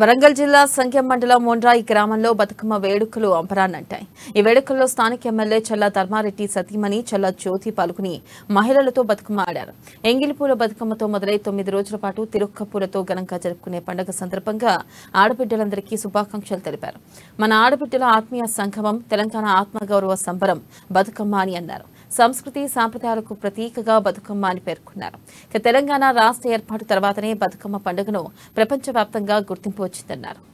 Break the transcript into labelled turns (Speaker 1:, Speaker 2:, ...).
Speaker 1: వరంగల్ జిల్లా సంఖ్యం మండలం మొండ్రాయి గ్రామంలో బతుకమ్మ వేడుకలు అంపరాన్నంటాయి ఈ వేడుకల్లో స్థానిక ఎమ్మెల్యే చల్ల ధర్మారెడ్డి సతీమణి చల్ల జ్యోతి పాల్గొని మహిళలతో బతుకమ్మ ఆడారు ఎంగిలిపూల బతుకమ్మతో మొదలై తొమ్మిది రోజుల పాటు తిరుక్కపూలతో ఘనంగా జరుపుకునే పండుగ సందర్భంగా ఆడబిడ్డలందరికీ శుభాకాంక్షలు తెలిపారు మన ఆడబిడ్డల ఆత్మీయ సంగమం తెలంగాణ ఆత్మగౌరవ సంబరం బతుకమ్మ అని అన్నారు సంస్కృతి సాంప్రదాయాలకు ప్రతీకగా బతుకమ్మ అని పేర్కొన్నారు ఇక తెలంగాణ రాష్ట్ర ఏర్పాటు తర్వాతనే బతుకమ్మ పండుగను ప్రపంచవ్యాప్తంగా గుర్తింపు
Speaker 2: వచ్చిందన్నారు